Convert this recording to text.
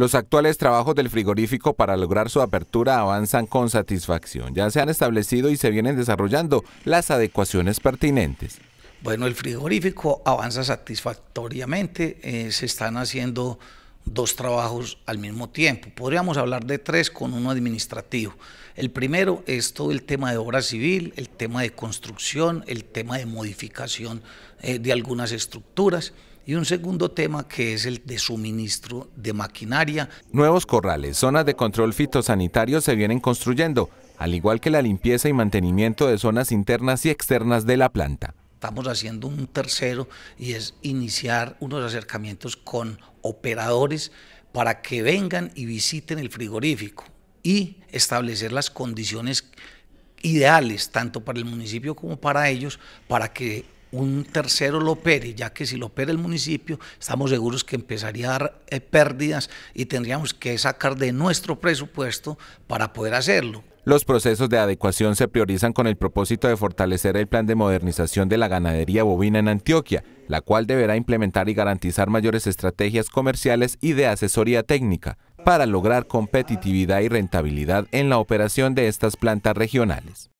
Los actuales trabajos del frigorífico para lograr su apertura avanzan con satisfacción. Ya se han establecido y se vienen desarrollando las adecuaciones pertinentes. Bueno, el frigorífico avanza satisfactoriamente. Eh, se están haciendo dos trabajos al mismo tiempo. Podríamos hablar de tres con uno administrativo. El primero es todo el tema de obra civil, el tema de construcción, el tema de modificación eh, de algunas estructuras y un segundo tema que es el de suministro de maquinaria. Nuevos corrales, zonas de control fitosanitario se vienen construyendo, al igual que la limpieza y mantenimiento de zonas internas y externas de la planta estamos haciendo un tercero y es iniciar unos acercamientos con operadores para que vengan y visiten el frigorífico y establecer las condiciones ideales tanto para el municipio como para ellos para que un tercero lo opere, ya que si lo opera el municipio, estamos seguros que empezaría a dar eh, pérdidas y tendríamos que sacar de nuestro presupuesto para poder hacerlo. Los procesos de adecuación se priorizan con el propósito de fortalecer el plan de modernización de la ganadería bovina en Antioquia, la cual deberá implementar y garantizar mayores estrategias comerciales y de asesoría técnica para lograr competitividad y rentabilidad en la operación de estas plantas regionales.